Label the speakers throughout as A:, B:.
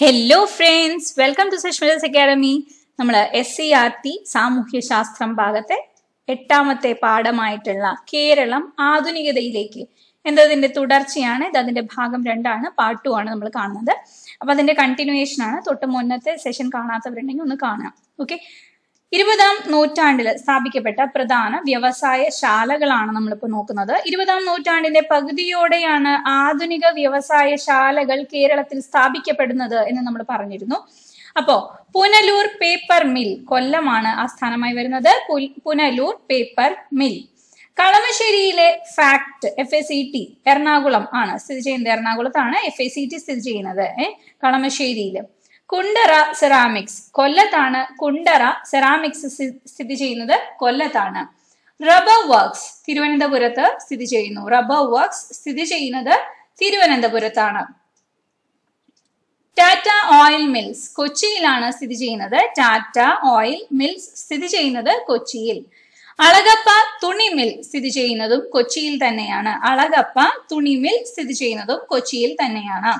A: hello friends welcome to Sushmita's academy നമ്മൾ S C R T സാമൂഹ്യശാസ്ത്രം ഭാഗത്തെ എട്ടാമത്തെ പാഠമായിട്ടുള്ള കേരളം ആധുനികതയിലേക്ക് എന്തതിന്റെ തുടർച്ചയാണ് ഇത് അതിന്റെ ഭാഗം രണ്ടാണ് പാർട്ട് ടു ആണ് നമ്മൾ കാണുന്നത് അപ്പൊ അതിന്റെ കണ്ടിന്യൂവേഷൻ ആണ് തൊട്ട് മുന്നത്തെ സെഷൻ കാണാത്തവരുണ്ടെങ്കിൽ ഒന്ന് കാണാം ഓക്കെ ഇരുപതാം നൂറ്റാണ്ടിൽ സ്ഥാപിക്കപ്പെട്ട പ്രധാന വ്യവസായ ശാലകളാണ് നമ്മളിപ്പോൾ നോക്കുന്നത് ഇരുപതാം നൂറ്റാണ്ടിന്റെ പകുതിയോടെയാണ് ആധുനിക വ്യവസായ ശാലകൾ കേരളത്തിൽ സ്ഥാപിക്കപ്പെടുന്നത് എന്ന് നമ്മൾ പറഞ്ഞിരുന്നു അപ്പോ പുനലൂർ പേപ്പർ മിൽ കൊല്ലമാണ് ആസ്ഥാനമായി വരുന്നത് പുനലൂർ പേപ്പർ മിൽ കളമശ്ശേരിയിലെ FACT F A C T Ernakulam ആണ് സ്ഥിതി ചെയ്യുന്നത് എറണാകുളത്താണ് എഫ് എ സി ടി സ്ഥിതി ചെയ്യുന്നത് ഏഹ് കളമശ്ശേരിയിൽ കുണ്ടറ സെറാമിക്സ് കൊല്ലത്താണ് കുണ്ടറ സെറാമിക്സ് സ്ഥിതി ചെയ്യുന്നത് കൊല്ലത്താണ് റബ്ബർ വർക്ക്സ് തിരുവനന്തപുരത്ത് സ്ഥിതി ചെയ്യുന്നു റബ്ബർ വർക്ക്സ് സ്ഥിതി ചെയ്യുന്നത് തിരുവനന്തപുരത്താണ് ടാറ്റ ഓയിൽ മിൽസ് കൊച്ചിയിലാണ് സ്ഥിതി ചെയ്യുന്നത് ടാറ്റ ഓയിൽ മിൽസ് സ്ഥിതി ചെയ്യുന്നത് കൊച്ചിയിൽ അളകപ്പ തുണി മിൽ സ്ഥിതി ചെയ്യുന്നതും കൊച്ചിയിൽ തന്നെയാണ് അളകപ്പ തുണി മിൽ സ്ഥിതി ചെയ്യുന്നതും കൊച്ചിയിൽ തന്നെയാണ്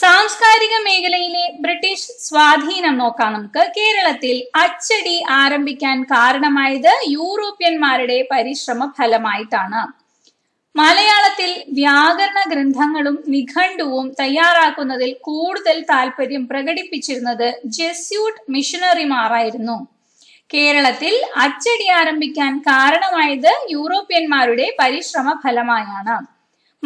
A: സാംസ്കാരിക മേഖലയിലെ ബ്രിട്ടീഷ് സ്വാധീനം നോക്കാം നമുക്ക് കേരളത്തിൽ അച്ചടി ആരംഭിക്കാൻ കാരണമായത് യൂറോപ്യന്മാരുടെ പരിശ്രമ ഫലമായിട്ടാണ് മലയാളത്തിൽ വ്യാകരണ ഗ്രന്ഥങ്ങളും നിഘണ്ടുവും തയ്യാറാക്കുന്നതിൽ കൂടുതൽ താല്പര്യം പ്രകടിപ്പിച്ചിരുന്നത് ജെസ്യൂട്ട് മിഷനറിമാരായിരുന്നു കേരളത്തിൽ അച്ചടി ആരംഭിക്കാൻ കാരണമായത് യൂറോപ്യന്മാരുടെ പരിശ്രമ ഫലമായാണ്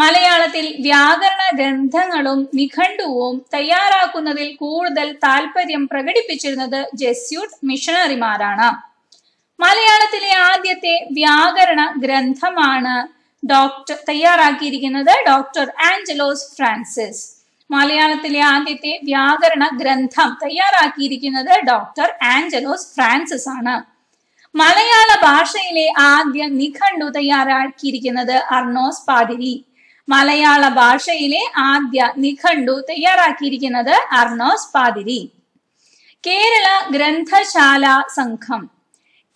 B: മലയാളത്തിൽ വ്യാകരണ
A: ഗ്രന്ഥങ്ങളും നിഘണ്ടുവും തയ്യാറാക്കുന്നതിൽ കൂടുതൽ താല്പര്യം പ്രകടിപ്പിച്ചിരുന്നത് ജെസ്യൂട്ട് മിഷണറിമാരാണ് മലയാളത്തിലെ ആദ്യത്തെ വ്യാകരണ ഗ്രന്ഥമാണ് ഡോക്ടർ തയ്യാറാക്കിയിരിക്കുന്നത് ഡോക്ടർ ആഞ്ചലോസ് ഫ്രാൻസിസ് മലയാളത്തിലെ ആദ്യത്തെ വ്യാകരണ ഗ്രന്ഥം തയ്യാറാക്കിയിരിക്കുന്നത് ഡോക്ടർ ആഞ്ചലോസ് ഫ്രാൻസിസ് ആണ് മലയാള ഭാഷയിലെ ആദ്യ നിഘണ്ടു തയ്യാറാക്കിയിരിക്കുന്നത് അർണോസ് പാതിരി മലയാള ഭാഷയിലെ ആദ്യ നിഘണ്ടു തയ്യാറാക്കിയിരിക്കുന്നത് അർണോസ് പാതിരി കേരള ഗ്രന്ഥശാല സംഘം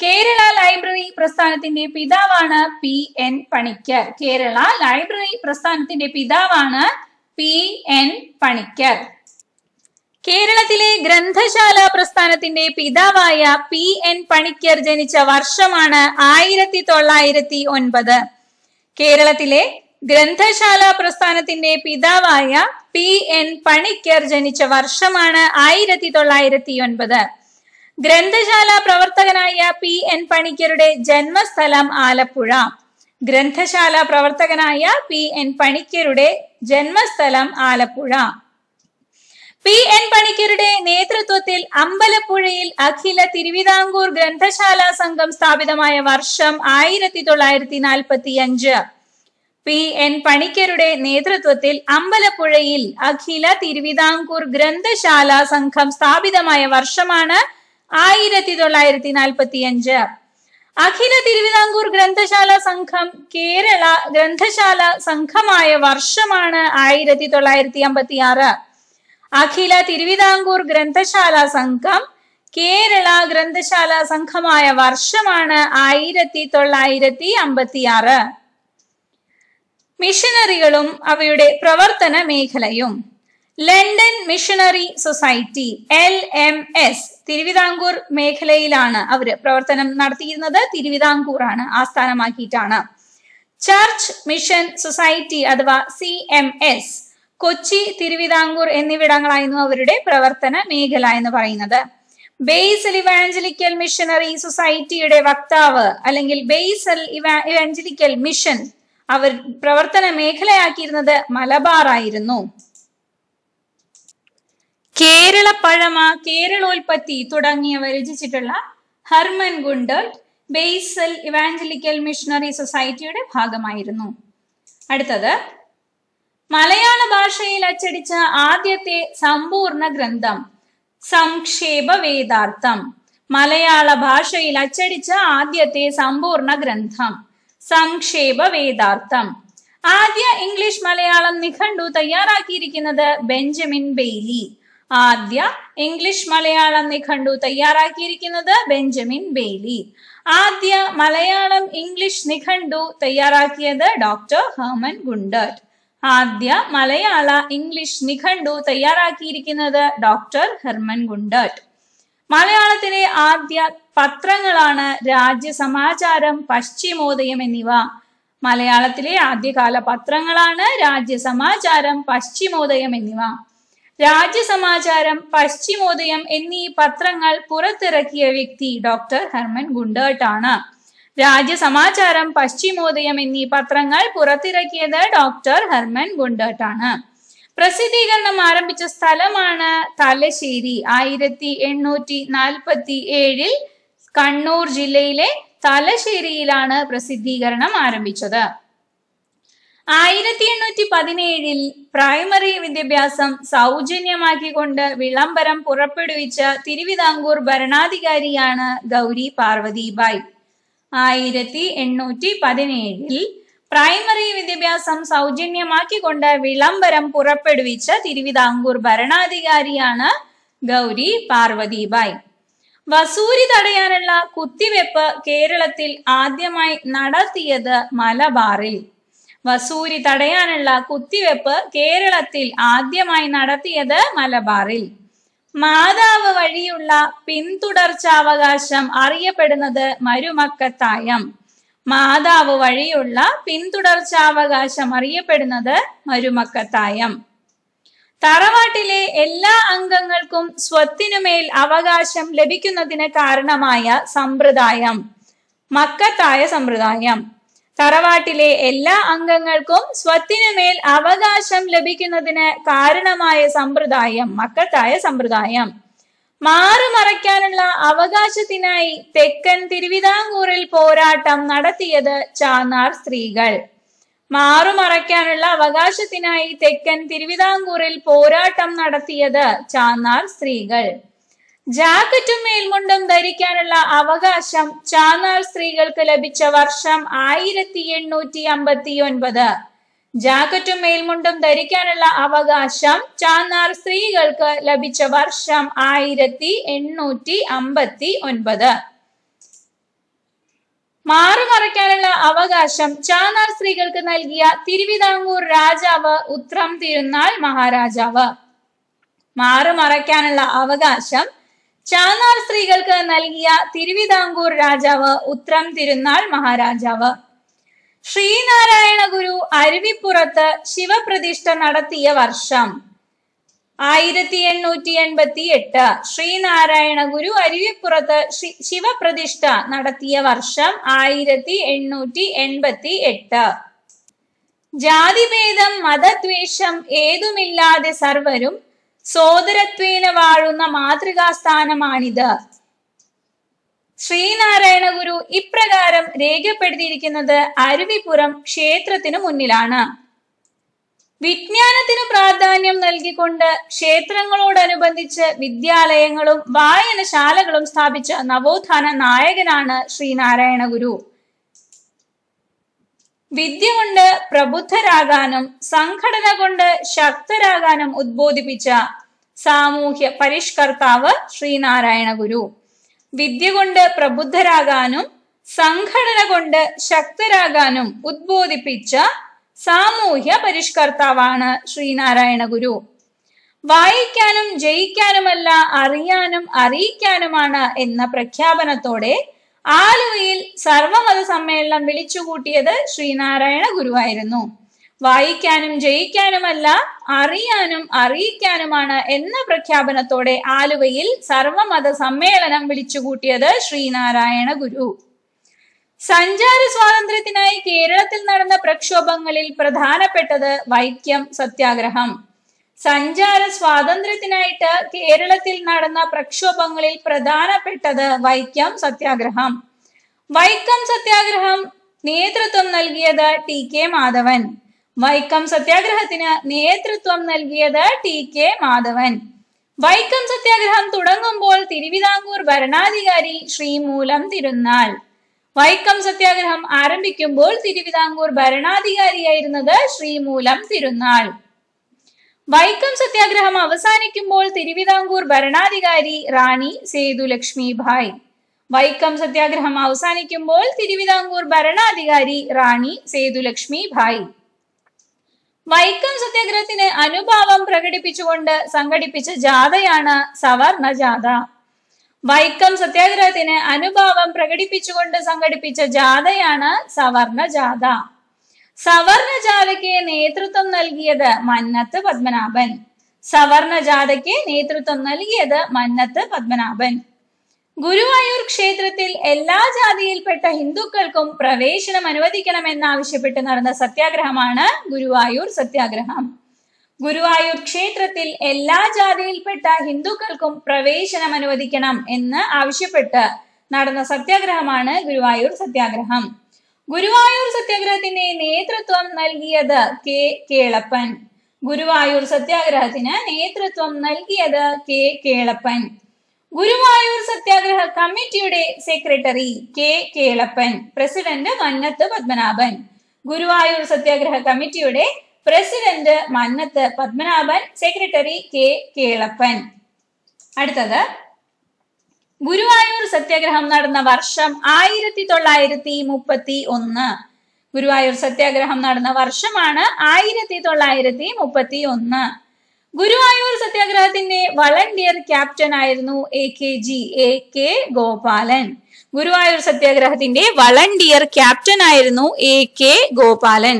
A: കേരള ലൈബ്രറി പ്രസ്ഥാനത്തിന്റെ പിതാവാണ് P N Panicker Kerala library പ്രസ്ഥാനത്തിന്റെ പിതാവാണ് പി എൻ പണിക്കർ കേരളത്തിലെ ഗ്രന്ഥശാല പ്രസ്ഥാനത്തിന്റെ പിതാവായ പി എൻ പണിക്കർ ജനിച്ച വർഷമാണ് ആയിരത്തി തൊള്ളായിരത്തി ഒൻപത് കേരളത്തിലെ ഗ്രന്ഥശാല പ്രസ്ഥാനത്തിന്റെ പിതാവായ പി എൻ പണിക്കർ ജനിച്ച വർഷമാണ് ആയിരത്തി തൊള്ളായിരത്തി ഒൻപത് ഗ്രന്ഥശാല പ്രവർത്തകനായ പി എൻ പണിക്കരുടെ ജന്മസ്ഥലം ആലപ്പുഴ ഗ്രന്ഥശാല പ്രവർത്തകനായ പി എൻ പണിക്കരുടെ ജന്മസ്ഥലം ആലപ്പുഴ പി എൻ പണിക്കരുടെ നേതൃത്വത്തിൽ അമ്പലപ്പുഴയിൽ അഖില തിരുവിതാംകൂർ ഗ്രന്ഥശാല സംഘം സ്ഥാപിതമായ വർഷം ആയിരത്തി തൊള്ളായിരത്തി നാൽപ്പത്തി അഞ്ച് പി എൻ പണിക്കരുടെ നേതൃത്വത്തിൽ അമ്പലപ്പുഴയിൽ അഖില തിരുവിതാംകൂർ ഗ്രന്ഥശാല സംഘം സ്ഥാപിതമായ വർഷമാണ് ആയിരത്തി തൊള്ളായിരത്തി നാൽപ്പത്തി അഞ്ച് അഖില തിരുവിതാംകൂർ ഗ്രന്ഥശാല സംഘം കേരള ഗ്രന്ഥശാല സംഘമായ വർഷമാണ് ആയിരത്തി തൊള്ളായിരത്തി അമ്പത്തി ആറ് അഖില തിരുവിതാംകൂർ ഗ്രന്ഥശാല സംഘം കേരള ഗ്രന്ഥശാല സംഘമായ വർഷമാണ് ആയിരത്തി തൊള്ളായിരത്തി അമ്പത്തി ആറ് മിഷനറികളും അവയുടെ പ്രവർത്തന മേഖലയും London missionary society L M S Thiruvithamkoor മേഖലയിലാണ് അവർ പ്രവർത്തനം നടത്തിയിരുന്നത് ആണ് ആസ്ഥാനമാക്കിയിട്ടാണ് ചർച്ച് മിഷൻ സൊസൈറ്റി അഥവാ C M S Kochi Thiruvithamkoor എന്നിവിടങ്ങളായിരുന്നു അവരുടെ പ്രവർത്തന മേഖല എന്ന് പറയുന്നത് ബേസൽ ഇവാഞ്ചലിക്കൽ മിഷണറി സൊസൈറ്റിയുടെ വക്താവ് അല്ലെങ്കിൽ ബേസൽ ഇവാ ഇവാഞ്ചലിക്കൽ മിഷൻ അവർ പ്രവർത്തന മേഖലയാക്കിയിരുന്നത് മലബാറായിരുന്നു കേരളപ്പഴമ കേരളോൽപത്തി തുടങ്ങിയവ രചിച്ചിട്ടുള്ള Hermann Gundert Basel evangelical missionary സൊസൈറ്റിയുടെ ഭാഗമായിരുന്നു അടുത്തത് മലയാള ഭാഷയിൽ അച്ചടിച്ച ആദ്യത്തെ സമ്പൂർണ്ണ ഗ്രന്ഥം സംക്ഷേപ വേദാർത്ഥം മലയാള ഭാഷയിൽ അച്ചടിച്ച ആദ്യത്തെ സമ്പൂർണ്ണ ഗ്രന്ഥം സംക്ഷേപ വേദാർത്ഥം ആദ്യ ഇംഗ്ലീഷ് മലയാളം നിഘണ്ടു തയ്യാറാക്കിയിരിക്കുന്നത് ബെഞ്ചമിൻ ബെയ്ലി ആദ്യ ഇംഗ്ലീഷ് മലയാളം നിഘണ്ടു തയ്യാറാക്കിയിരിക്കുന്നത് ബെഞ്ചമിൻ ബെയ്ലി ആദ്യ മലയാളം ഇംഗ്ലീഷ് നിഘണ്ടു തയ്യാറാക്കിയത് ഡോക്ടർ ഹെർമൻ ഗുണ്ടർട്ട് ആദ്യ മലയാള ഇംഗ്ലീഷ് നിഘണ്ടു തയ്യാറാക്കിയിരിക്കുന്നത് ഡോക്ടർ ഹെർമൻ ഗുണ്ടർട്ട് മലയാളത്തിലെ ആദ്യ പത്രങ്ങളാണ് രാജ്യസമാചാരം പശ്ചിമോദയം എന്നിവ മലയാളത്തിലെ ആദ്യകാല പത്രങ്ങളാണ് രാജ്യസമാചാരം പശ്ചിമോദയം എന്നിവ രാജ്യസമാചാരം പശ്ചിമോദയം എന്നീ പത്രങ്ങൾ പുറത്തിറക്കിയ വ്യക്തി ഡോക്ടർ ഹെർമൻ ഗുണ്ടേട്ടാണ് ആണ് രാജ്യസമാചാരം പശ്ചിമോദയം എന്നീ പത്രങ്ങൾ പുറത്തിറക്കിയത് ഡോക്ടർ ഹെർമൻ ഗുണ്ടേട്ടാണ് ആണ് പ്രസിദ്ധീകരണം ആരംഭിച്ച സ്ഥലമാണ് തലശ്ശേരി ആയിരത്തി എണ്ണൂറ്റി നാൽപ്പത്തി ഏഴിൽ കണ്ണൂർ ജില്ലയിലെ തലശ്ശേരിയിലാണ് പ്രസിദ്ധീകരണം ആരംഭിച്ചത് ആയിരത്തി എണ്ണൂറ്റി പതിനേഴിൽ പ്രൈമറി വിദ്യാഭ്യാസം സൗജന്യമാക്കിക്കൊണ്ട് വിളംബരം പുറപ്പെടുവിച്ച തിരുവിതാംകൂർ ഭരണാധികാരിയാണ് ഗൗരി പാർവതിബായി ആയിരത്തി എണ്ണൂറ്റി പതിനേഴിൽ പ്രൈമറി വിദ്യാഭ്യാസം സൗജന്യമാക്കിക്കൊണ്ട് വിളംബരം പുറപ്പെടുവിച്ച തിരുവിതാംകൂർ ഭരണാധികാരിയാണ് ഗൗരി പാർവതിബായ് വസൂരി തടയാനുള്ള കുത്തിവെപ്പ് കേരളത്തിൽ ആദ്യമായി നടത്തിയത് മലബാറിൽ വസൂരി തടയാനുള്ള കുത്തിവെപ്പ് കേരളത്തിൽ ആദ്യമായി നടത്തിയത് മലബാറിൽ മാതാവ് വഴിയുള്ള പിന്തുടർച്ചാവകാശം അറിയപ്പെടുന്നത് മരുമക്കത്തായം മാതാവ് വഴിയുള്ള പിന്തുടർച്ചാവകാശം അറിയപ്പെടുന്നത് മരുമക്കത്തായം തറവാട്ടിലെ എല്ലാ അംഗങ്ങൾക്കും സ്വത്തിനുമേൽ അവകാശം ലഭിക്കുന്നതിന് കാരണമായ സമ്പ്രദായം മക്കത്തായ സമ്പ്രദായം തറവാട്ടിലെ എല്ലാ അംഗങ്ങൾക്കും സ്വത്തിനുമേൽ അവകാശം ലഭിക്കുന്നതിന് കാരണമായ സമ്പ്രദായം മക്കത്തായ സമ്പ്രദായം മാറുമറയ്ക്കാനുള്ള അവകാശത്തിനായി തെക്കൻ തിരുവിതാംകൂറിൽ പോരാട്ടം നടത്തിയത് ചാന്നാർ സ്ത്രീകൾ മാറുമറയ്ക്കാനുള്ള അവകാശത്തിനായി തെക്കൻ തിരുവിതാംകൂറിൽ പോരാട്ടം നടത്തിയത് ചാന്നാർ സ്ത്രീകൾ ജാക്കറ്റും മേൽമുണ്ടും ധരിക്കാനുള്ള അവകാശം ചാന്നാർ സ്ത്രീകൾക്ക് ലഭിച്ച വർഷം ആയിരത്തി എണ്ണൂറ്റി അമ്പത്തി ഒൻപത് ജാക്കറ്റും മേൽമുണ്ടും ധരിക്കാനുള്ള അവകാശം ചാന്നാർ സ്ത്രീകൾക്ക് ലഭിച്ച വർഷം ആയിരത്തി എണ്ണൂറ്റി അമ്പത്തി ഒൻപത് മാറുമറയ്ക്കാനുള്ള അവകാശം ചാന്നാർ സ്ത്രീകൾക്ക് നൽകിയ തിരുവിതാംകൂർ രാജാവ് ഉത്രം തിരുനാൾ മഹാരാജാവ് മാറുമറയ്ക്കാനുള്ള അവകാശം ചാന്നാർ സ്ത്രീകൾക്ക് നൽകിയ തിരുവിതാംകൂർ രാജാവ് ഉത്രം തിരുനാൾ മഹാരാജാവ് ശ്രീനാരായണ ഗുരു അരുവിപ്പുറത്ത് ശിവപ്രതിഷ്ഠ നടത്തിയ വർഷം ആയിരത്തി എണ്ണൂറ്റി എൺപത്തി എട്ട് ശ്രീനാരായണ ഗുരു അരുവിപ്പുറത്ത് ശിവപ്രതിഷ്ഠ നടത്തിയ വർഷം ആയിരത്തി എണ്ണൂറ്റി എൺപത്തി എട്ട് ജാതിഭേദം മതദ്വേഷം ഏതുമില്ലാതെ സർവരും സോദരത്വേന വാഴുന്ന മാതൃകാസ്ഥാനമാണിത് ശ്രീനാരായണ ഗുരു ഇപ്രകാരം രേഖപ്പെടുത്തിയിരിക്കുന്നത് അരുവിപുരം ക്ഷേത്രത്തിനു മുന്നിലാണ് വിജ്ഞാനത്തിന് പ്രാധാന്യം നൽകിക്കൊണ്ട് ക്ഷേത്രങ്ങളോടനുബന്ധിച്ച് വിദ്യാലയങ്ങളും വായനശാലകളും സ്ഥാപിച്ച നവോത്ഥാന നായകനാണ് ശ്രീനാരായണ ഗുരു വിദ്യ കൊണ്ട് പ്രബുദ്ധരാകാനും സംഘടന കൊണ്ട് ശക്തരാകാനും ഉദ്ബോധിപ്പിച്ച സാമൂഹ്യ പരിഷ്കർത്താവ് ശ്രീനാരായണ ഗുരു വിദ്യ കൊണ്ട് പ്രബുദ്ധരാകാനും സംഘടന കൊണ്ട് ശക്തരാകാനും ഉദ്ബോധിപ്പിച്ച സാമൂഹ്യ പരിഷ്കർത്താവാണ് ശ്രീനാരായണ ഗുരു വായിക്കാനും ജയിക്കാനുമല്ല അറിയാനും അറിയിക്കാനുമാണ് എന്ന പ്രഖ്യാപനത്തോടെ ആലുവയിൽ സർവമത സമ്മേളനം വിളിച്ചുകൂട്ടിയത് ശ്രീനാരായണ ഗുരുവായിരുന്നു വായിക്കാനും ജയിക്കാനുമല്ല അറിയാനും അറിയിക്കാനുമാണ് എന്ന പ്രഖ്യാപനത്തോടെ ആലുവയിൽ സർവമത സമ്മേളനം വിളിച്ചുകൂട്ടിയത് ശ്രീനാരായണ ഗുരു സഞ്ചാര സ്വാതന്ത്ര്യത്തിനായി കേരളത്തിൽ നടന്ന പ്രക്ഷോഭങ്ങളിൽ പ്രധാനപ്പെട്ടത് വൈക്കം സത്യാഗ്രഹം സഞ്ചാര സ്വാതന്ത്ര്യത്തിനായിട്ട് കേരളത്തിൽ നടന്ന പ്രക്ഷോഭങ്ങളിൽ പ്രധാനപ്പെട്ടത് വൈക്കം സത്യാഗ്രഹം വൈക്കം സത്യാഗ്രഹം നേതൃത്വം നൽകിയത് ടി കെ മാധവൻ വൈക്കം സത്യാഗ്രഹത്തിന് നേതൃത്വം നൽകിയത് ടി കെ മാധവൻ വൈക്കം സത്യാഗ്രഹം തുടങ്ങുമ്പോൾ തിരുവിതാംകൂർ ഭരണാധികാരി ശ്രീ മൂലം തിരുനാൾ വൈക്കം സത്യാഗ്രഹം ആരംഭിക്കുമ്പോൾ തിരുവിതാംകൂർ ഭരണാധികാരിയായിരുന്നത് ശ്രീമൂലം തിരുനാൾ വൈക്കം സത്യാഗ്രഹം അവസാനിക്കുമ്പോൾ തിരുവിതാംകൂർ ഭരണാധികാരി റാണി സേതുലക്ഷ്മി ഭായ് വൈക്കം സത്യാഗ്രഹം അവസാനിക്കുമ്പോൾ തിരുവിതാംകൂർ ഭരണാധികാരി റാണി സേതുലക്ഷ്മി ഭായ് വൈക്കം സത്യാഗ്രഹത്തിന് അനുഭാവം പ്രകടിപ്പിച്ചുകൊണ്ട് സംഘടിപ്പിച്ച ജാഥയാണ് സവർണ ജാഥ വൈക്കം സത്യാഗ്രഹത്തിന് അനുഭാവം പ്രകടിപ്പിച്ചുകൊണ്ട് സംഘടിപ്പിച്ച ജാഥയാണ് സവർണ ജാഥ സവർണ ജാഥയ്ക്ക് നേതൃത്വം നൽകിയത് മന്നത്ത് പത്മനാഭൻ സവർണ ജാഥയ്ക്ക് നേതൃത്വം നൽകിയത് മന്നത്ത് പത്മനാഭൻ ഗുരുവായൂർ ക്ഷേത്രത്തിൽ എല്ലാ ജാതിയിൽപ്പെട്ട ഹിന്ദുക്കൾക്കും പ്രവേശനം അനുവദിക്കണമെന്നാവശ്യപ്പെട്ട് നടന്ന സത്യാഗ്രഹമാണ് ഗുരുവായൂർ സത്യാഗ്രഹം ഗുരുവായൂർ ക്ഷേത്രത്തിൽ എല്ലാ ജാതിയിൽപ്പെട്ട ഹിന്ദുക്കൾക്കും പ്രവേശനം അനുവദിക്കണം എന്ന് ആവശ്യപ്പെട്ട് നടന്ന സത്യാഗ്രഹമാണ് ഗുരുവായൂർ സത്യാഗ്രഹം ഗുരുവായൂർ സത്യാഗ്രഹത്തിന്റെ നേതൃത്വം നൽകിയത് കെ കേളപ്പൻ ഗുരുവായൂർ സത്യാഗ്രഹത്തിന് നേതൃത്വം നൽകിയത് കെ കേളപ്പൻ ഗുരുവായൂർ സത്യാഗ്രഹ കമ്മിറ്റിയുടെ secretary K Kelappan president Mannath Padmanabhan Guruvayur Satyagraha കമ്മിറ്റിയുടെ president Mannath Padmanabhan secretary K Kelappan അടുത്തത് ഗുരുവായൂർ സത്യാഗ്രഹം നടന്ന വർഷം ആയിരത്തി തൊള്ളായിരത്തി മുപ്പത്തി ഒന്ന് ഗുരുവായൂർ സത്യാഗ്രഹം നടന്ന വർഷമാണ് ആയിരത്തി തൊള്ളായിരത്തി മുപ്പത്തി ഒന്ന് ഗുരുവായൂർ സത്യാഗ്രഹത്തിന്റെ വളണ്ടിയർ ക്യാപ്റ്റൻ ആയിരുന്നു A K G A K Gopalan Guruvayur സത്യാഗ്രഹത്തിന്റെ വളണ്ടിയർ ക്യാപ്റ്റൻ ആയിരുന്നു എ കെ ഗോപാലൻ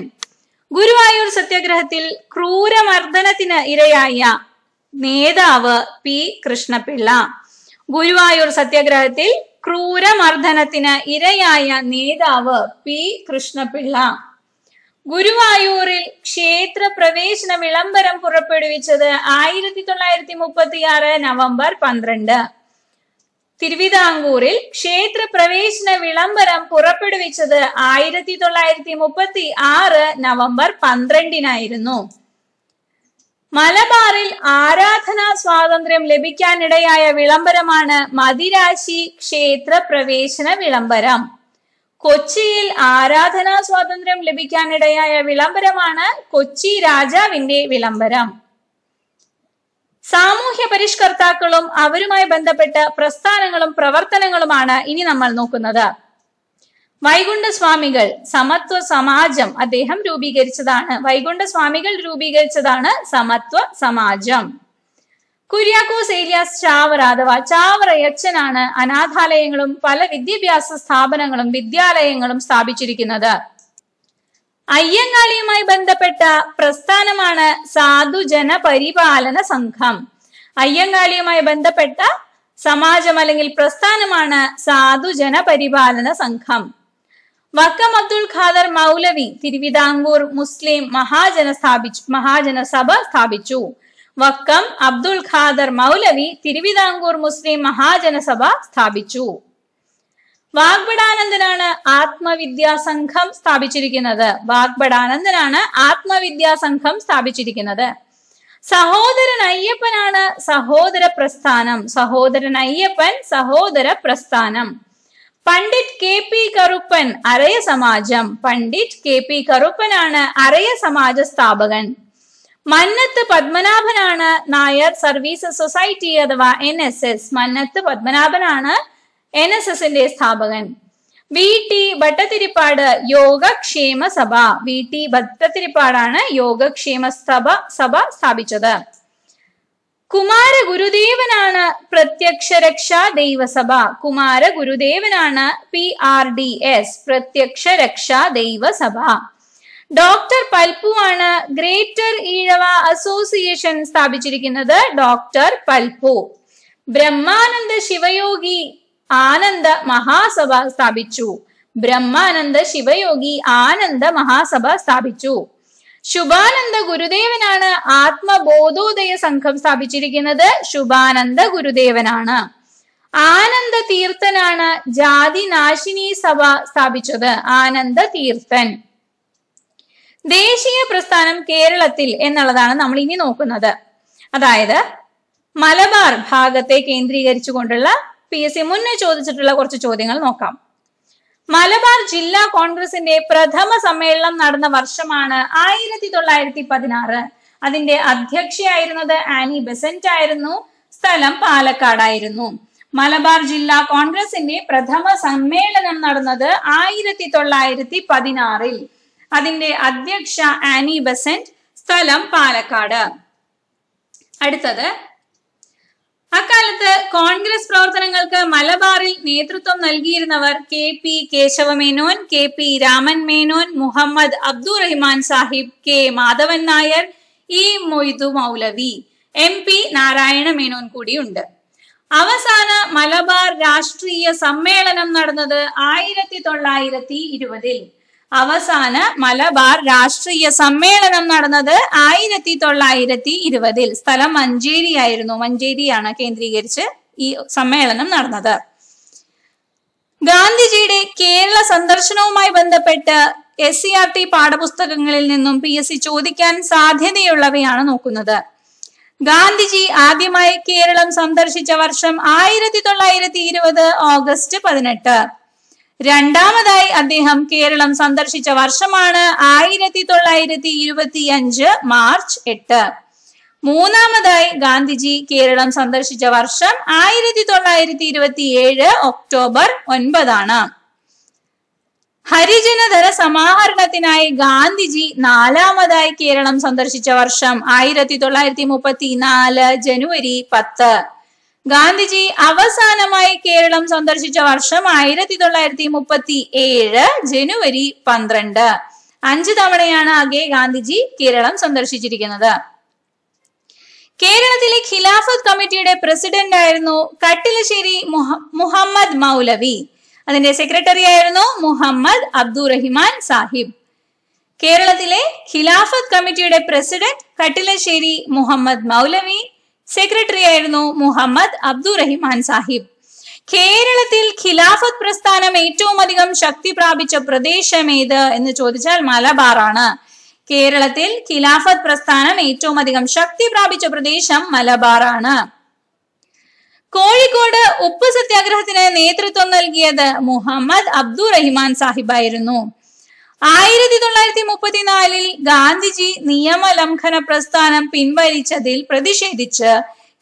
A: ഗുരുവായൂർ സത്യാഗ്രഹത്തിൽ ക്രൂരമർദ്ദനത്തിന് ഇരയായ നേതാവ് പി കൃഷ്ണപിള്ള ഗുരുവായൂർ സത്യാഗ്രഹത്തിൽ ക്രൂരമർദ്ദനത്തിന് ഇരയായ നേതാവ് പി കൃഷ്ണപിള്ള ഗുരുവായൂരിൽ ക്ഷേത്ര പ്രവേശന വിളംബരം പുറപ്പെടുവിച്ചത് ആയിരത്തി തൊള്ളായിരത്തി മുപ്പത്തിയാറ് നവംബർ പന്ത്രണ്ട് തിരുവിതാംകൂറിൽ ക്ഷേത്ര പ്രവേശന വിളംബരം പുറപ്പെടുവിച്ചത് ആയിരത്തി തൊള്ളായിരത്തി മുപ്പത്തി ആറ് നവംബർ പന്ത്രണ്ടിനായിരുന്നു മലബാറിൽ ആരാധനാ സ്വാതന്ത്ര്യം ലഭിക്കാനിടയായ വിളംബരമാണ് മതിരാശി ക്ഷേത്ര പ്രവേശന വിളംബരം കൊച്ചിയിൽ ആരാധനാ സ്വാതന്ത്ര്യം ലഭിക്കാനിടയായ വിളംബരമാണ് കൊച്ചി രാജാവിന്റെ വിളംബരം സാമൂഹ്യ പരിഷ്കർത്താക്കളും അവരുമായി ബന്ധപ്പെട്ട പ്രസ്ഥാനങ്ങളും പ്രവർത്തനങ്ങളുമാണ് ഇനി നമ്മൾ നോക്കുന്നത് വൈകുണ്ഠസ്വാമികൾ സമത്വ സമാജം അദ്ദേഹം രൂപീകരിച്ചതാണ് വൈകുണ്ഠസ്വാമികൾ രൂപീകരിച്ചതാണ് സമത്വ സമാജം കുര്യാക്കോസ് ഏലിയാസ് ചാവറ അഥവാ ചാവറ യച്ചനാണ് അനാഥാലയങ്ങളും പല വിദ്യാഭ്യാസ സ്ഥാപനങ്ങളും വിദ്യാലയങ്ങളും സ്ഥാപിച്ചിരിക്കുന്നത് അയ്യങ്കാളിയുമായി ബന്ധപ്പെട്ട പ്രസ്ഥാനമാണ് സാധുജന പരിപാലന സംഘം അയ്യങ്കാളിയുമായി ബന്ധപ്പെട്ട സമാജം അല്ലെങ്കിൽ പ്രസ്ഥാനമാണ് സാധുജന പരിപാലന സംഘം വക്കം അബ്ദുൾ ഖാദർ മൗലവി തിരുവിതാംകൂർ മുസ്ലിം മഹാജന സ്ഥാപിച്ചു മഹാജന സഭ സ്ഥാപിച്ചു വക്കം അബ്ദുൽ ഖാദർ മൗലവി തിരുവിതാംകൂർ മുസ്ലിം മഹാജനസഭ സ്ഥാപിച്ചു വാഗ്ബടാനന്ദനാണ് ആത്മവിദ്യാ സംഘം സ്ഥാപിച്ചിരിക്കുന്നത് വാഗ്ബടാനന്ദനാണ് ആത്മവിദ്യാ സംഘം സ്ഥാപിച്ചിരിക്കുന്നത് സഹോദരൻ അയ്യപ്പനാണ് സഹോദര പ്രസ്ഥാനം സഹോദരൻ അയ്യപ്പൻ സഹോദര പ്രസ്ഥാനം പണ്ഡിറ്റ് കെ പി കറുപ്പൻ അരയ സമാജം പണ്ഡിറ്റ് കെ പി കറുപ്പനാണ് അരയ സമാജ സ്ഥാപകൻ മന്നത്ത് പത്മനാഭനാണ് നായർ സർവീസസ് സൊസൈറ്റി അഥവാ എൻ എസ് എസ് മന്നത്ത് പത്മനാഭനാണ് എൻ എസ് എസിന്റെ സ്ഥാപകൻ വി ടി ഭട്ടതിരിപ്പാട് യോഗക്ഷേമ സഭ വി ടി ഭട്ടതിരിപ്പാടാണ് യോഗക്ഷേമ സഭ സഭ സ്ഥാപിച്ചത് കുമാര ഗുരുദേവനാണ് പ്രത്യക്ഷ രക്ഷാ ദൈവസഭ കുമാര ഗുരുദേവനാണ് P R D S Prathyaksha Raksha Daivasabha doctor പൽപ്പുവാണ് ഗ്രേറ്റർ ഈഴവ അസോസിയേഷൻ സ്ഥാപിച്ചിരിക്കുന്നത് ഡോക്ടർ പൽപ്പു ബ്രഹ്മാനന്ദ ശിവയോഗി ആനന്ദ മഹാസഭ സ്ഥാപിച്ചു ബ്രഹ്മാനന്ദ ശിവയോഗി ആനന്ദ മഹാസഭ സ്ഥാപിച്ചു ശുഭാനന്ദ ഗുരുദേവനാണ് ആത്മബോധോദയ സംഘം സ്ഥാപിച്ചിരിക്കുന്നത് ശുഭാനന്ദ ഗുരുദേവനാണ് ആനന്ദ തീർത്ഥനാണ് ജാതി നാശിനി സഭ സ്ഥാപിച്ചത് ആനന്ദ തീർത്ഥൻ ദേശീയ പ്രസ്ഥാനം കേരളത്തിൽ എന്നുള്ളതാണ് നമ്മൾ ഇനി നോക്കുന്നത് അതായത് മലബാർ ഭാഗത്തെ കേന്ദ്രീകരിച്ചുകൊണ്ടുള്ള പി എസ് സി മുന്നേ ചോദിച്ചിട്ടുള്ള കുറച്ച് ചോദ്യങ്ങൾ നോക്കാം മലബാർ ജില്ലാ കോൺഗ്രസിന്റെ പ്രഥമ സമ്മേളനം നടന്ന വർഷമാണ് ആയിരത്തി തൊള്ളായിരത്തി പതിനാറ് അതിന്റെ അധ്യക്ഷയായിരുന്നത് ആനി ബെസന്റ് ആയിരുന്നു സ്ഥലം പാലക്കാടായിരുന്നു മലബാർ ജില്ലാ കോൺഗ്രസിന്റെ പ്രഥമ സമ്മേളനം നടന്നത് ആയിരത്തി തൊള്ളായിരത്തി പതിനാറിൽ അതിന്റെ അധ്യക്ഷ ആനി ബസന്റ് സ്ഥലം പാലക്കാട് അടുത്തത് അക്കാലത്ത് കോൺഗ്രസ് പ്രവർത്തനങ്ങൾക്ക് മലബാറിൽ നേതൃത്വം നൽകിയിരുന്നവർ K P Kesavamenon K P Raman Menon Muhammad Abdul Rahman Sahib K Madhavan Nair E Moidu Maulavi M P Narayana Menon കൂടിയുണ്ട് അവസാന മലബാർ രാഷ്ട്രീയ സമ്മേളനം നടന്നത് ആയിരത്തി തൊള്ളായിരത്തി ഇരുപതിൽ അവസാന മലബാർ രാഷ്ട്രീയ സമ്മേളനം നടന്നത് ആയിരത്തി തൊള്ളായിരത്തി ഇരുപതിൽ സ്ഥലം മഞ്ചേരി ആയിരുന്നു മഞ്ചേരിയാണ് കേന്ദ്രീകരിച്ച് ഈ സമ്മേളനം നടന്നത് ഗാന്ധിജിയുടെ കേരള സന്ദർശനവുമായി ബന്ധപ്പെട്ട് എസ് സി ആർ ടി പാഠപുസ്തകങ്ങളിൽ നിന്നും പി എസ് സി ചോദിക്കാൻ സാധ്യതയുള്ളവയാണ് നോക്കുന്നത് ഗാന്ധിജി ആദ്യമായി കേരളം സന്ദർശിച്ച വർഷം ആയിരത്തി തൊള്ളായിരത്തി ഇരുപത് ഓഗസ്റ്റ് പതിനെട്ട് രണ്ടാമതായി അദ്ദേഹം കേരളം സന്ദർശിച്ച വർഷമാണ് ആയിരത്തി തൊള്ളായിരത്തി ഇരുപത്തി അഞ്ച് മാർച്ച് എട്ട് മൂന്നാമതായി ഗാന്ധിജി കേരളം സന്ദർശിച്ച വർഷം ആയിരത്തി തൊള്ളായിരത്തി ഇരുപത്തി ഏഴ് ഒക്ടോബർ ഒൻപതാണ് ഹരിജനധര സമാഹരണത്തിനായി ഗാന്ധിജി നാലാമതായി കേരളം സന്ദർശിച്ച വർഷം ആയിരത്തി തൊള്ളായിരത്തി മുപ്പത്തി നാല് ജനുവരി പത്ത് ഗാന്ധിജി അവസാനമായി കേരളം സന്ദർശിച്ച വർഷം ആയിരത്തി തൊള്ളായിരത്തി മുപ്പത്തി ഏഴ് ജനുവരി പന്ത്രണ്ട് അഞ്ച് തവണയാണ് ആകെ ഗാന്ധിജി കേരളം സന്ദർശിച്ചിരിക്കുന്നത് കേരളത്തിലെ ഖിലാഫത്ത് കമ്മിറ്റിയുടെ പ്രസിഡന്റ് ആയിരുന്നു കട്ടിലശ്ശേരി മുഹമ്മദ് മൗലവി അതിന്റെ സെക്രട്ടറി ആയിരുന്നു മുഹമ്മദ് അബ്ദുറഹിമാൻ സാഹിബ് കേരളത്തിലെ ഖിലാഫത്ത് കമ്മിറ്റിയുടെ പ്രസിഡന്റ് കട്ടിലശ്ശേരി മുഹമ്മദ് മൗലവി സെക്രട്ടറി ആയിരുന്നു മുഹമ്മദ് അബ്ദുറഹിമാൻ സാഹിബ് കേരളത്തിൽ ഖിലാഫത്ത് പ്രസ്ഥാനം ഏറ്റവും അധികം ശക്തി പ്രാപിച്ച പ്രദേശം ഏത് എന്ന് ചോദിച്ചാൽ മലബാറാണ് കേരളത്തിൽ ഖിലാഫത്ത് പ്രസ്ഥാനം ഏറ്റവും അധികം ശക്തി പ്രാപിച്ച പ്രദേശം മലബാറാണ് കോഴിക്കോട് ഉപ്പ് സത്യാഗ്രഹത്തിന് നേതൃത്വം നൽകിയത് മുഹമ്മദ് അബ്ദുറഹിമാൻ സാഹിബായിരുന്നു ആയിരത്തി തൊള്ളായിരത്തി മുപ്പത്തിനാലിൽ ഗാന്ധിജി നിയമലംഘന പ്രസ്ഥാനം പിൻവലിച്ചതിൽ പ്രതിഷേധിച്ച്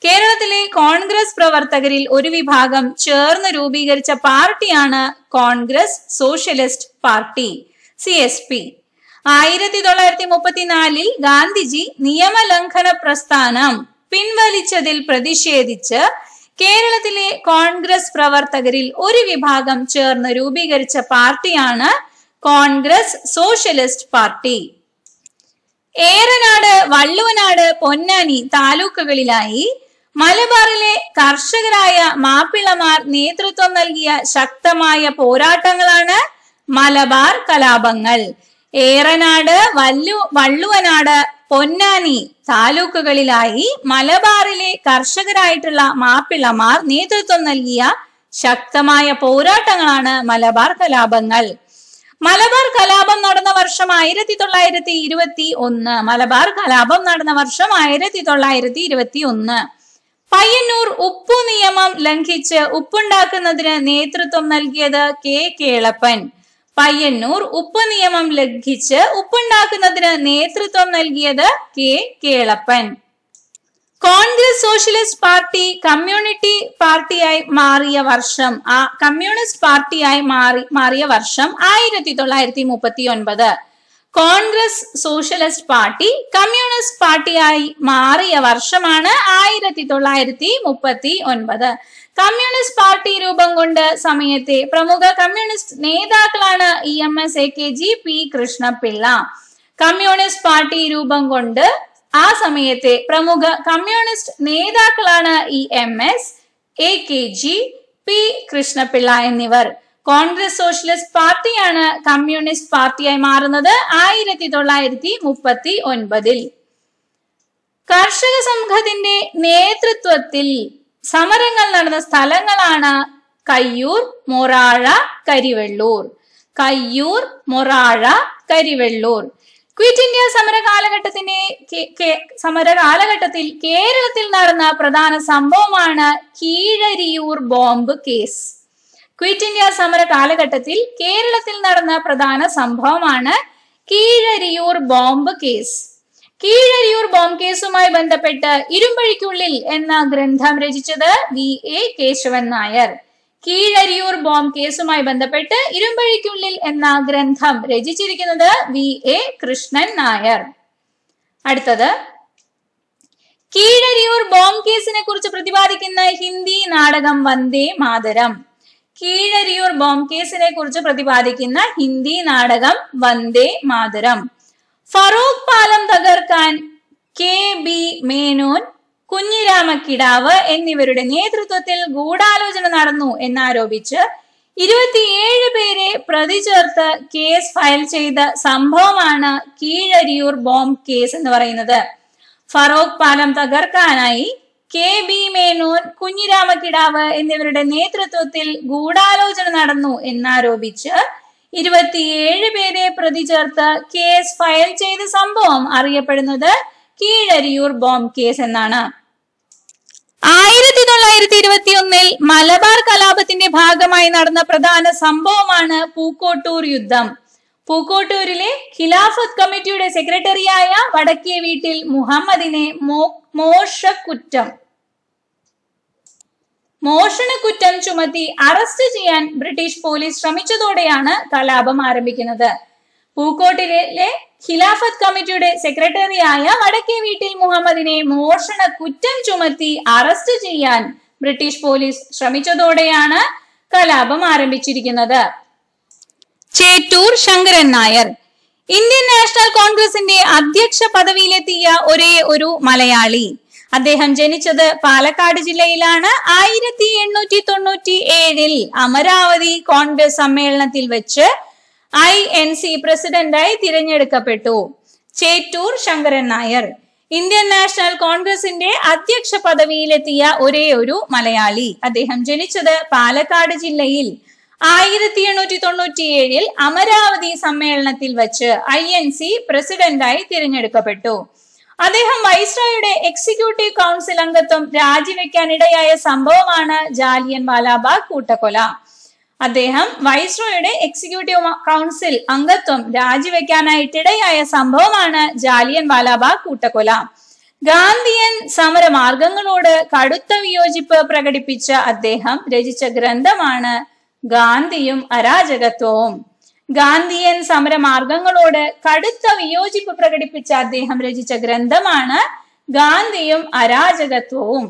A: കേരളത്തിലെ കോൺഗ്രസ് പ്രവർത്തകരിൽ ഒരു വിഭാഗം ചേർന്ന് രൂപീകരിച്ച പാർട്ടിയാണ് Congress socialist party C S P ആയിരത്തി തൊള്ളായിരത്തി മുപ്പത്തിനാലിൽ ഗാന്ധിജി നിയമലംഘന പ്രസ്ഥാനം പിൻവലിച്ചതിൽ പ്രതിഷേധിച്ച് കേരളത്തിലെ കോൺഗ്രസ് പ്രവർത്തകരിൽ ഒരു വിഭാഗം ചേർന്ന് രൂപീകരിച്ച പാർട്ടിയാണ് Congress socialist party Eranad Valluvanad Ponnani താലൂക്കുകളിലായി മലബാറിലെ കർഷകരായ മാപ്പിളമാർ നേതൃത്വം നൽകിയ ശക്തമായ പോരാട്ടങ്ങളാണ് മലബാർ കലാപങ്ങൾ ഏറനാട് വല്ലു വള്ളുവനാട് പൊന്നാനി താലൂക്കുകളിലായി മലബാറിലെ കർഷകരായിട്ടുള്ള മാപ്പിളമാർ നേതൃത്വം നൽകിയ ശക്തമായ പോരാട്ടങ്ങളാണ് മലബാർ കലാപങ്ങൾ മലബാർ കലാപം നടന്ന വർഷം ആയിരത്തി തൊള്ളായിരത്തി ഇരുപത്തി ഒന്ന് മലബാർ കലാപം നടന്ന വർഷം ആയിരത്തി തൊള്ളായിരത്തി ഇരുപത്തി ഒന്ന് പയ്യന്നൂർ ഉപ്പു നിയമം ലംഘിച്ച് ഉപ്പുണ്ടാക്കുന്നതിന് നേതൃത്വം നൽകിയത് കെ കേളപ്പൻ പയ്യന്നൂർ ഉപ്പ് നിയമം ലംഘിച്ച് ഉപ്പുണ്ടാക്കുന്നതിന് നേതൃത്വം നൽകിയത് K Kelappan Congress socialist party community പാർട്ടിയായി മാറിയ വർഷം ആ കമ്മ്യൂണിസ്റ്റ് പാർട്ടിയായി മാറി മാറിയ വർഷം ആയിരത്തി തൊള്ളായിരത്തി മുപ്പത്തി ഒൻപത് കോൺഗ്രസ് സോഷ്യലിസ്റ്റ് പാർട്ടി കമ്മ്യൂണിസ്റ്റ് പാർട്ടിയായി മാറിയ വർഷമാണ് ആയിരത്തി തൊള്ളായിരത്തി മുപ്പത്തി ഒൻപത് കമ്മ്യൂണിസ്റ്റ് പാർട്ടി രൂപം കൊണ്ട് സമയത്തെ പ്രമുഖ കമ്മ്യൂണിസ്റ്റ് നേതാക്കളാണ് E M S A K G P Krishnapillai communist party രൂപം കൊണ്ട് ആ സമയത്തെ പ്രമുഖ കമ്മ്യൂണിസ്റ്റ് നേതാക്കളാണ് E M S A K G P Krishnapillai എന്നിവർ കോൺഗ്രസ് സോഷ്യലിസ്റ്റ് പാർട്ടിയാണ് കമ്മ്യൂണിസ്റ്റ് പാർട്ടിയായി മാറുന്നത് ആയിരത്തി തൊള്ളായിരത്തി മുപ്പത്തി ഒൻപതിൽ കർഷക സംഘത്തിന്റെ നേതൃത്വത്തിൽ സമരങ്ങൾ നടന്ന സ്ഥലങ്ങളാണ് കയ്യൂർ മൊറാഴ കരിവെള്ളൂർ കയ്യൂർ മൊറാഴ കരിവെള്ളൂർ ക്വിറ്റ് ഇന്ത്യ സമര കാലഘട്ടത്തിന്റെ സമര കാലഘട്ടത്തിൽ കേരളത്തിൽ നടന്ന പ്രധാന സംഭവമാണ് Keezhariyur bomb case quit India സമര കാലഘട്ടത്തിൽ കേരളത്തിൽ നടന്ന പ്രധാന സംഭവമാണ് Keezhariyur bomb case Keezhariyur bomb കേസുമായി ബന്ധപ്പെട്ട് ഇരുമ്പഴിക്കുള്ളിൽ എന്ന ഗ്രന്ഥം രചിച്ചത് V A Kesavan Nair Keezhariyur bomb കേസുമായി ബന്ധപ്പെട്ട് ഇരുമ്പഴിക്കുള്ളിൽ എന്ന ഗ്രന്ഥം രചിച്ചിരിക്കുന്നത് വി എ കൃഷ്ണൻ നായർ അടുത്തത് കീഴരിയൂർ ബോംബ് കേസിനെ കുറിച്ച് പ്രതിപാദിക്കുന്ന ഹിന്ദി നാടകം വന്ദേ മാതരം കീഴരിയൂർ ബോംബ് കേസിനെ കുറിച്ച് പ്രതിപാദിക്കുന്ന ഹിന്ദി നാടകം വന്ദേ മാതരം ഫറൂഖ് പാലം തകർക്കാൻ കെ ബി മേനോൻ കുഞ്ഞിരാമ കിടാവ് എന്നിവരുടെ നേതൃത്വത്തിൽ ഗൂഢാലോചന നടന്നു എന്നാരോപിച്ച് ഇരുപത്തിയേഴ് പേരെ പ്രതി ചേർത്ത് കേസ് ഫയൽ ചെയ്ത സംഭവമാണ് കീഴരിയൂർ ബോംബ് കേസ് എന്ന് പറയുന്നത് ഫറോക്ക് പാലം തകർക്കാനായി കെ ബി മേനോൻ കുഞ്ഞിരാമ കിടാവ് എന്നിവരുടെ നേതൃത്വത്തിൽ ഗൂഢാലോചന നടന്നു എന്നാരോപിച്ച് ഇരുപത്തിയേഴ് പേരെ പ്രതി ചേർത്ത് കേസ് ഫയൽ ചെയ്ത സംഭവം അറിയപ്പെടുന്നത് കീഴരിയൂർ ബോംബ് കേസ് എന്നാണ് ആയിരത്തി തൊള്ളായിരത്തി ഇരുപത്തി ഒന്നിൽ മലബാർ കലാപത്തിന്റെ ഭാഗമായി നടന്ന പ്രധാന സംഭവമാണ് പൂക്കോട്ടൂർ യുദ്ധം പൂക്കോട്ടൂരിലെ ഖിലാഫത്ത് കമ്മിറ്റിയുടെ സെക്രട്ടറിയായ വടക്കേ വീട്ടിൽ മുഹമ്മദിനെ മോഷക്കുറ്റം മോഷണക്കുറ്റം ചുമത്തി അറസ്റ്റ് ചെയ്യാൻ ബ്രിട്ടീഷ് പോലീസ് ശ്രമിച്ചതോടെയാണ് കലാപം ആരംഭിക്കുന്നത് പൂക്കോട്ടിലെ ഖിലാഫത്ത് കമ്മിറ്റിയുടെ സെക്രട്ടറിയായ വടക്കേ വീട്ടിൽ മുഹമ്മദിനെ മോഷണ കുറ്റം ചുമത്തി അറസ്റ്റ് ചെയ്യാൻ ബ്രിട്ടീഷ് പോലീസ് ശ്രമിച്ചതോടെയാണ് കലാപം ആരംഭിച്ചിരിക്കുന്നത് ചേറ്റൂർ ശങ്കരൻ നായർ ഇന്ത്യൻ നാഷണൽ കോൺഗ്രസിന്റെ അധ്യക്ഷ പദവിയിലെത്തിയ ഒരേ ഒരു മലയാളി അദ്ദേഹം ജനിച്ചത് പാലക്കാട് ജില്ലയിലാണ് ആയിരത്തി എണ്ണൂറ്റി തൊണ്ണൂറ്റി ഏഴിൽ അമരാവതി കോൺഗ്രസ് സമ്മേളനത്തിൽ വെച്ച് ഐ എൻ സി പ്രസിഡന്റായി തിരഞ്ഞെടുക്കപ്പെട്ടു ചേറ്റൂർ ശങ്കരൻ നായർ ഇന്ത്യൻ നാഷണൽ കോൺഗ്രസിന്റെ അധ്യക്ഷ പദവിയിലെത്തിയ ഒരേ ഒരു മലയാളി അദ്ദേഹം ജനിച്ചത് പാലക്കാട് ജില്ലയിൽ ആയിരത്തി എണ്ണൂറ്റി തൊണ്ണൂറ്റിയേഴിൽ അമരാവതി സമ്മേളനത്തിൽ വച്ച് ഐ എൻ സി പ്രസിഡന്റായി തിരഞ്ഞെടുക്കപ്പെട്ടു അദ്ദേഹം വൈസ്രോയുടെ എക്സിക്യൂട്ടീവ് കൗൺസിൽ അംഗത്വം രാജിവെക്കാനിടയായ സംഭവമാണ് ജാലിയൻ വാലാബാഗ് കൂട്ടക്കൊല അദ്ദേഹം വൈസ്രോയുടെ എക്സിക്യൂട്ടീവ് കൗൺസിൽ അംഗത്വം രാജിവെക്കാനായിട്ടിടയായ സംഭവമാണ് ജാലിയൻ വാലാബാഗ് കൂട്ടക്കൊല ഗാന്ധിയൻ സമരമാർഗങ്ങളോട് കടുത്ത വിയോജിപ്പ് പ്രകടിപ്പിച്ച അദ്ദേഹം രചിച്ച ഗ്രന്ഥമാണ് ഗാന്ധിയും അരാജകത്വവും ഗാന്ധിയൻ സമരമാർഗങ്ങളോട് കടുത്ത വിയോജിപ്പ് പ്രകടിപ്പിച്ച അദ്ദേഹം രചിച്ച ഗ്രന്ഥമാണ് ഗാന്ധിയും അരാജകത്വവും